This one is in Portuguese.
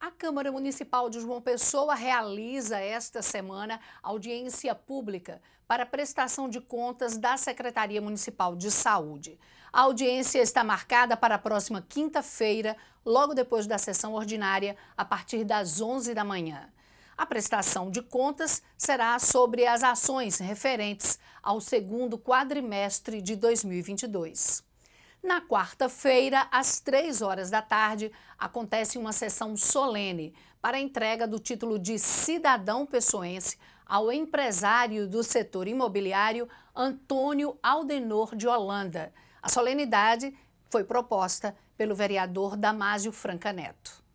A Câmara Municipal de João Pessoa realiza esta semana audiência pública para prestação de contas da Secretaria Municipal de Saúde. A audiência está marcada para a próxima quinta-feira, logo depois da sessão ordinária, a partir das 11 da manhã. A prestação de contas será sobre as ações referentes ao segundo quadrimestre de 2022. Na quarta-feira, às três horas da tarde, acontece uma sessão solene para a entrega do título de cidadão pessoense ao empresário do setor imobiliário Antônio Aldenor de Holanda. A solenidade foi proposta pelo vereador Damásio Franca Neto.